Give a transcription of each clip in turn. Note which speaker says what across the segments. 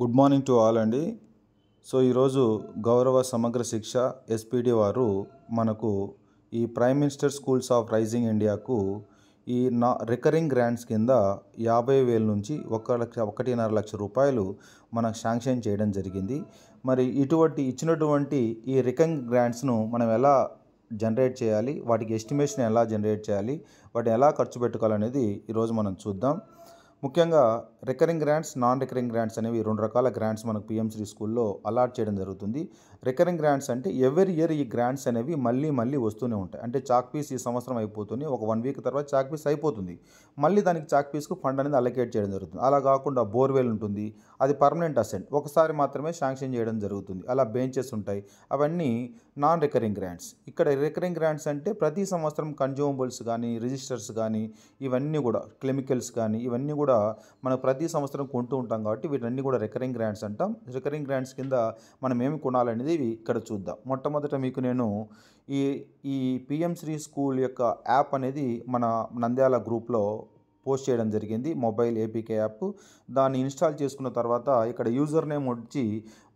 Speaker 1: good morning to all అండి so ఈరోజు గౌరవ సమగ్ర శిక్ష ఎస్పీడి వారు మనకు ఈ prime minister schools of rising ఇండియాకు ఈ నా రికరింగ్ గ్రాంట్స్ కింద యాభై వేల నుంచి ఒక లక్ష ఒకటిన్నర లక్ష రూపాయలు మనకు శాంక్షన్ చేయడం జరిగింది మరి ఇటువంటి ఇచ్చినటువంటి ఈ రికరింగ్ గ్రాంట్స్ను మనం ఎలా జనరేట్ చేయాలి వాటికి ఎస్టిమేషన్ ఎలా జనరేట్ చేయాలి వాటిని ఎలా ఖర్చు పెట్టుకోవాలనేది ఈరోజు మనం చూద్దాం ముఖ్యంగా recurring grants non recurring grants అనేవి రెండు రకాల గ్రాంట్స్ మనకు పిఎంశ్రీ స్కూల్లో అలాట్ చేయడం జరుగుతుంది రికరింగ్ గ్రాంట్స్ అంటే ఎవరి ఇయర్ ఈ గ్రాంట్స్ అనేవి మళ్ళీ మళ్ళీ వస్తూనే ఉంటాయి అంటే చాక్ పీస్ ఈ సంవత్సరం అయిపోతుంది ఒక వన్ వీక్ తర్వాత చాక్ పీస్ అయిపోతుంది మళ్ళీ దానికి చాక్ పీస్కు ఫండ్ అనేది అలొకేట్ చేయడం జరుగుతుంది అలా కాకుండా బోర్వెల్ ఉంటుంది అది పర్మనెంట్ అసెంట్ ఒకసారి మాత్రమే శాంక్షన్ చేయడం జరుగుతుంది అలా బెంచెస్ ఉంటాయి అవన్నీ నాన్ రికరింగ్ గ్రాంట్స్ ఇక్కడ రికరింగ్ గ్రాంట్స్ అంటే ప్రతి సంవత్సరం కన్జ్యూమబుల్స్ కానీ రిజిస్టర్స్ కానీ ఇవన్నీ కూడా కెమికల్స్ కానీ ఇవన్నీ కూడా కూడా మనం ప్రతి సంవత్సరం కొంటూ ఉంటాం కాబట్టి వీటన్నీ కూడా రికరింగ్ గ్రాంట్స్ అంటాం రికరింగ్ గ్రాంట్స్ కింద మనం ఏమి కొనాలనేది ఇక్కడ చూద్దాం మొట్టమొదట మీకు నేను ఈ ఈ పిఎం శ్రీ స్కూల్ యొక్క యాప్ అనేది మన నంద్యాల గ్రూప్లో పోస్ట్ చేయడం జరిగింది మొబైల్ ఏపీకే యాప్ దాన్ని ఇన్స్టాల్ చేసుకున్న తర్వాత ఇక్కడ యూజర్ నేమ్ వచ్చి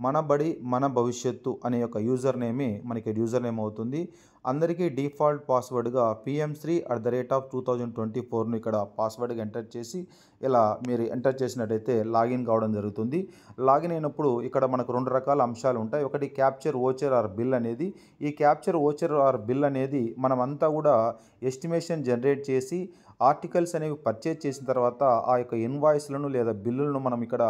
Speaker 1: మన బడి మన భవిష్యత్తు అనే యొక్క యూజర్ నేమే మనకి యూజర్ నేమ్ అవుతుంది అందరికీ డిఫాల్ట్ పాస్వర్డ్గా PM Shri at the rate of two thousand twenty ఫోర్ను ఇక్కడ పాస్వర్డ్గా ఎంటర్ చేసి ఇలా మీరు ఎంటర్ చేసినట్టయితే లాగిన్ కావడం జరుగుతుంది లాగిన్ అయినప్పుడు ఇక్కడ మనకు రెండు రకాల అంశాలు ఉంటాయి ఒకటి క్యాప్చర్ ఓచర్ ఆర్ బిల్ అనేది ఈ క్యాప్చర్ ఓచర్ ఆర్ బిల్ అనేది మనమంతా కూడా ఎస్టిమేషన్ జనరేట్ చేసి ఆర్టికల్స్ అనేవి పర్చేజ్ చేసిన తర్వాత ఆ యొక్క ఇన్వాయిస్లను లేదా బిల్లులను మనం ఇక్కడ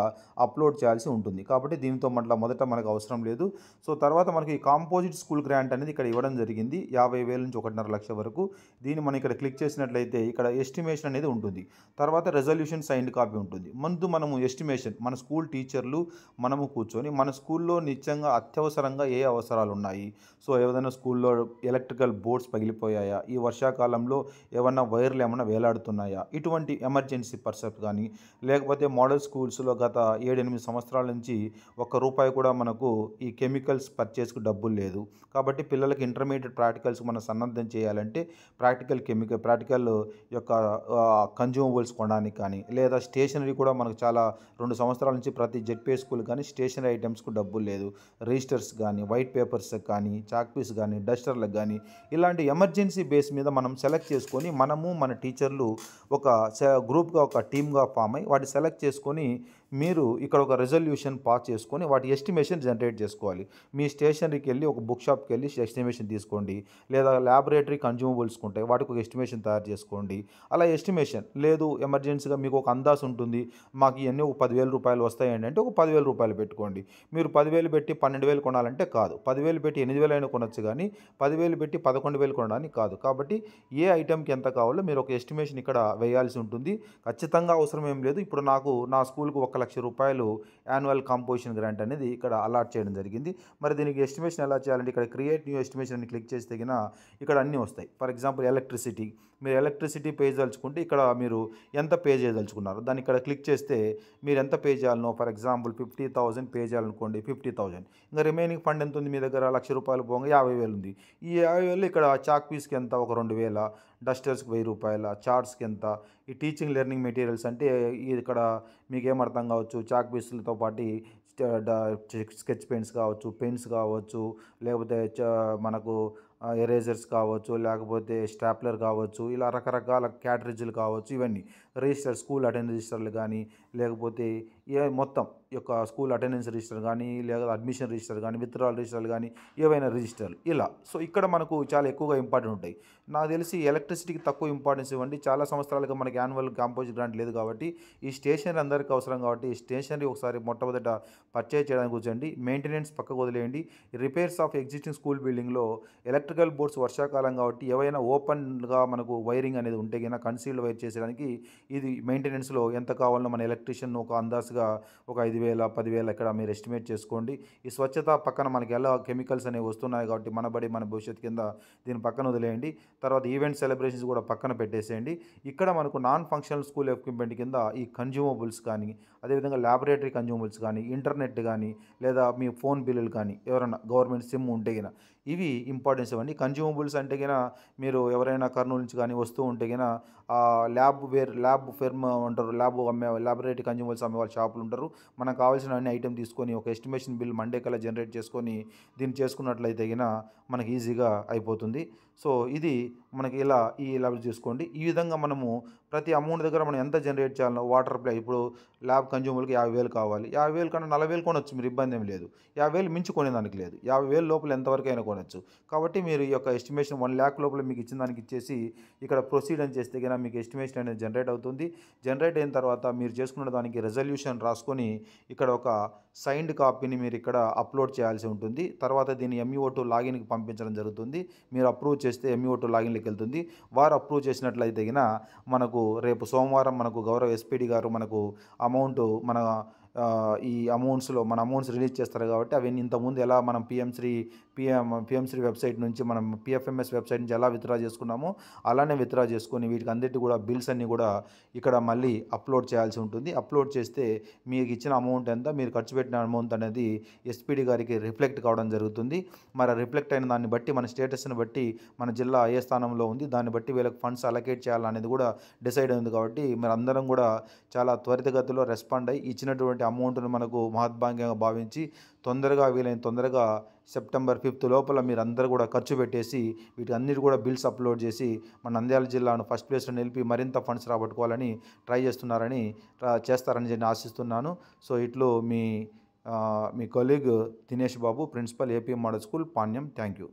Speaker 1: అప్లోడ్ చేయాల్సి ఉంటుంది కాబట్టి దీంతో మళ్ళీ మొదట మనకు అవసరం లేదు సో తర్వాత మనకి కాంపోజిట్ స్కూల్ గ్రాంట్ అనేది ఇక్కడ ఇవ్వడం జరిగింది యాభై వేల నుంచి ఒకటిన్నర లక్ష వరకు దీన్ని మనం ఇక్కడ క్లిక్ చేసినట్లయితే ఇక్కడ ఎస్టిమేషన్ అనేది ఉంటుంది తర్వాత రెజల్యూషన్ సైన్డ్ కాపీ ఉంటుంది ముందు మనము ఎస్టిమేషన్ మన స్కూల్ టీచర్లు మనము కూర్చొని మన స్కూల్లో నిత్యంగా అత్యవసరంగా ఏ అవసరాలు ఉన్నాయి సో ఏదైనా స్కూల్లో ఎలక్ట్రికల్ బోర్డ్స్ పగిలిపోయాయా ఈ వర్షాకాలంలో ఏమన్నా వైర్లు ఏమైనా వేలాడుతున్నాయా ఇటువంటి ఎమర్జెన్సీ పర్సెప్ట్ కానీ లేకపోతే మోడల్ స్కూల్స్లో గత ఏడెనిమిది సంవత్సరాల నుంచి ఒక్క రూపాయి కూడా మనకు ఈ కెమికల్స్ పర్చేస్కు డబ్బులు లేదు కాబట్టి పిల్లలకి ఇంటర్మీడియట్ ప్రాక్టీస్ ప్రాక్టికల్స్ మనం సన్నద్ధం చేయాలంటే ప్రాక్టికల్ కెమికల్ ప్రాక్టికల్ యొక్క కన్జ్యూమబుల్స్ కొనడానికి కానీ లేదా స్టేషనరీ కూడా మనకు చాలా రెండు సంవత్సరాల నుంచి ప్రతి జెడ్పే స్కూల్ కానీ స్టేషనరీ ఐటమ్స్కు డబ్బులు లేదు రిజిస్టర్స్ కానీ వైట్ పేపర్స్ కానీ చాక్ పీస్ కానీ డస్టర్లకు కానీ ఇలాంటి ఎమర్జెన్సీ బేస్ మీద మనం సెలెక్ట్ చేసుకొని మనము మన టీచర్లు ఒక గ్రూప్గా ఒక టీమ్గా ఫామ్ అయ్యి వాటి సెలెక్ట్ చేసుకొని మీరు ఇక్కడ ఒక రెజల్యూషన్ పాస్ చేసుకొని వాటి ఎస్టిమేషన్ జనరేట్ చేసుకోవాలి మీ స్టేషనరీకి వెళ్ళి ఒక బుక్ షాప్కి వెళ్ళి ఎస్టిమేషన్ తీసుకోండి లేదా ల్యాబొరేటరీ కన్జ్యూమబుల్స్ ఉంటాయి వాటికి ఒక ఎస్టిమేషన్ తయారు చేసుకోండి అలా ఎస్టిమేషన్ లేదు ఎమర్జెన్సీగా మీకు ఒక అందాస్ ఉంటుంది మాకు ఇవన్నీ ఒక పదివేల రూపాయలు వస్తాయండి అంటే ఒక పదివేల రూపాయలు పెట్టుకోండి మీరు పదివేలు పెట్టి పన్నెండు వేలు కొనాలంటే కాదు పదివేలు పెట్టి ఎనిమిది వేలు అయినా కొనొచ్చు కానీ పదివేలు పెట్టి పదకొండు వేలు కొనడానికి కాదు కాబట్టి ఏ ఐటెంకి ఎంత కావాలో మీరు ఒక ఎస్టిమేషన్ ఇక్కడ వేయాల్సి ఉంటుంది ఖచ్చితంగా అవసరం ఏం లేదు ఇప్పుడు నాకు నా స్కూల్కి ఒక లక్ష రూపాయలు యాన్యువల్ కాంపోజిషన్ గ్రాంట్ అనేది ఇక్కడ అలాట్ చేయడం జరిగింది మరి దీనికి ఎస్టిమేషన్ ఎలా చేయాలంటే ఇక్కడ క్రియేట్ న్యూ ఎస్టిమేషన్ అని క్లిక్ చేస్తే కింద ఇక్కడ అన్నీ వస్తాయి ఫర్ ఎగ్జాంపుల్ ఎలక్ట్రిసిటీ మీరు ఎలక్ట్రిసిటీ పే చేయదలుచుకుంటే ఇక్కడ మీరు ఎంత పే చేయదలుచుకున్నారు దాన్ని ఇక్కడ క్లిక్ చేస్తే మీరు ఎంత పే చేయాలనో for example fifty thousand pay చేయాలనుకోండి ఫిఫ్టీ థౌజండ్ ఇంకా రిమైనింగ్ ఫండ్ ఎంత ఉంది మీ దగ్గర లక్ష రూపాయలు పోగా యాభై వేలు ఉంది ఈ యాభై వేలు ఇక్కడ చాక్ పీస్కి ఎంత ఒక రెండు వేల డస్టర్స్కి వెయ్యి రూపాయల చార్ట్స్కి ఎంత ఈ టీచింగ్ లెర్నింగ్ మెటీరియల్స్ అంటే ఇక్కడ మీకు అర్థం కావచ్చు చాక్ పీసులతో పాటు స్కెచ్ పెన్స్ కావచ్చు పెన్స్ కావచ్చు లేకపోతే మనకు ఎరేజర్స్ కావచ్చు లేకపోతే స్టాప్లర్ కావచ్చు ఇలా రకరకాల క్యాటరేజీలు కావచ్చు ఇవన్నీ రిజిస్టర్ స్కూల్ అటెండెన్స్ రిజిస్టర్లు కానీ లేకపోతే ఏ మొత్తం యొక్క స్కూల్ అటెండెన్స్ రిజిస్టర్ కానీ లేదా అడ్మిషన్ రిజిస్టర్ కానీ విత్డ్రాల్ రిజిస్టర్లు కానీ ఏవైనా రిజిస్టర్లు ఇలా సో ఇక్కడ మనకు చాలా ఎక్కువగా ఇంపార్టెంట్ ఉంటాయి నాకు తెలిసి ఎలక్ట్రిసిటీకి తక్కువ ఇంపార్టెన్స్ ఇవ్వండి చాలా సంవత్సరాలుగా మనకి యాన్యువల్ కాంపోజ్ గ్రాంట్ లేదు కాబట్టి ఈ స్టేషనరీ అందరికీ అవసరం కాబట్టి స్టేషనరీ ఒకసారి మొట్టమొదట పర్చేజ్ చేయడానికి కూర్చోండి మెయింటెనెన్స్ పక్కకు వదిలేయండి రిపేర్స్ ఆఫ్ ఎగ్జిస్టింగ్ స్కూల్ బిల్డింగ్లో ఎలక్ట్రికల్ బోర్డ్స్ వర్షాకాలం కాబట్టి ఏవైనా ఓపెన్గా మనకు వైరింగ్ అనేది ఉంటే కన్సీల్డ్ వైర్ చేసేయడానికి ఇది మెయింటెనెన్స్లో ఎంత కావాలో మన ఎలక్ట్రీషియన్ ఒక అందాజుగా ఒక ఐదు వేల పదివేల ఇక్కడ మీరు ఎస్టిమేట్ చేసుకోండి ఈ స్వచ్ఛత పక్కన మనకి ఎలా కెమికల్స్ అనేవి వస్తున్నాయి కాబట్టి మన బడి మన భవిష్యత్ కింద దీని పక్కన వదిలేయండి తర్వాత ఈవెంట్ సెలబ్రేషన్స్ కూడా పక్కన పెట్టేసేయండి ఇక్కడ మనకు నాన్ ఫంక్షనల్ స్కూల్ ఎక్విప్మెంట్ కింద ఈ కన్జ్యూమబుల్స్ కానీ అదేవిధంగా ల్యాబొరేటరీ కన్జ్యూమబుల్స్ కానీ ఇంటర్నెట్ కానీ లేదా మీ ఫోన్ బిల్లులు కానీ ఎవరైనా గవర్నమెంట్ సిమ్ ఉంటే ఇవి ఇంపార్టెన్స్ ఇవ్వండి కన్జ్యూమబుల్స్ అంటే కనుక మీరు ఎవరైనా కర్నూలు నుంచి కానీ వస్తూ ఉంటే కనుక ల్యాబ్ వేర్ ల్యాబ్ ఫెర్మ్ ఉంటారు ల్యాబ్ అమ్మే ల్యాబరేటరీ కన్జ్యూమబుల్స్ అమ్మే వాళ్ళ షాపులు ఉంటారు మనకు కావాల్సిన అన్ని ఐటెం తీసుకొని ఒక ఎస్టిమేషన్ బిల్ మండే కల్లా జనరేట్ చేసుకొని దీన్ని చేసుకున్నట్లయితే కనుక మనకి ఈజీగా అయిపోతుంది సో ఇది మనకి ఇలా ఈ లెవెల్ చేసుకోండి ఈ విధంగా మనము ప్రతి అమౌంట్ దగ్గర మనం ఎంత జనరేట్ చేయాలనో వాటర్ సప్లై ఇప్పుడు ల్యాబ్ కన్జ్యూమర్కి యాభై వేలు కావాలి యాభై వేలు కన్నా నలభై వేలు కొనొచ్చు మీరు ఇబ్బంది ఏం లేదు యాభై వేలు మించి కొనేదానికి లేదు యాభై వేలు లోపల ఎంతవరకు అయినా కొనొచ్చు కాబట్టి మీరు ఈ యొక్క ఎస్టిమేషన్ వన్ ల్యాక్ లోపల మీకు ఇచ్చిన దానికి ఇచ్చేసి ఇక్కడ ప్రొసీడ్ అని చేస్తే కన్నా మీకు ఎస్టిమేషన్ అనేది జనరేట్ అవుతుంది జనరేట్ అయిన తర్వాత మీరు చేసుకున్న దానికి రెజల్యూషన్ రాసుకొని ఇక్కడ ఒక సైన్డ్ కాపీని మీరు ఇక్కడ అప్లోడ్ చేయాల్సి ఉంటుంది తర్వాత దీన్ని ఎంఈఓ టూ లాగిన్కి పంపించడం జరుగుతుంది మీరు అప్రూవ్ చేస్తే ఎంఈఓ టూ లాగిన్లోకి వెళ్తుంది వారు అప్రూవ్ చేసినట్లయితే మనకు రేపు సోమవారం మనకు గౌరవ ఎస్పీడి గారు మనకు అమౌంట్ మన ఈ అమౌంట్స్లో మన అమౌంట్స్ రిలీజ్ చేస్తారు కాబట్టి అవన్నీ ఇంతకుముందు ఎలా మనం పిఎంశ్రీ పిఎం పిఎంశ్రీ వెబ్సైట్ నుంచి మనం పిఎఫ్ఎంఎస్ వెబ్సైట్ నుంచి ఎలా విత్డ్రా చేసుకున్నామో అలానే విత్డ్రా చేసుకొని వీటికి అందరికీ కూడా బిల్స్ అన్నీ కూడా ఇక్కడ మళ్ళీ అప్లోడ్ చేయాల్సి ఉంటుంది అప్లోడ్ చేస్తే మీకు ఇచ్చిన అమౌంట్ ఎంత మీరు ఖర్చు పెట్టిన అమౌంట్ అనేది ఎస్పీడి గారికి రిఫ్లెక్ట్ కావడం జరుగుతుంది మరి రిఫ్లెక్ట్ అయిన దాన్ని బట్టి మన స్టేటస్ని బట్టి మన జిల్లా ఏ స్థానంలో ఉంది దాన్ని బట్టి వీళ్ళకి ఫండ్స్ అలకేట్ చేయాలనేది కూడా డిసైడ్ అయింది కాబట్టి మరి అందరం కూడా చాలా త్వరితగతిలో రెస్పాండ్ అయ్యి ఇచ్చినటువంటి అమౌంట్ను మనకు మహద్భాగ్యంగా భావించి తొందరగా వీలైన తొందరగా సెప్టెంబర్ ఫిఫ్త్ లోపల మీరు అందరూ కూడా ఖర్చు పెట్టేసి అన్నిటి కూడా బిల్స్ అప్లోడ్ చేసి మన నంద్యాల జిల్లాను ఫస్ట్ ప్లేస్లో నిలిపి మరింత ఫండ్స్ రాబట్టుకోవాలని ట్రై చేస్తున్నారని చేస్తారని నేను ఆశిస్తున్నాను సో ఇట్లో మీ మీ colleague Dinesh Babu principal AP model school Panyam thank you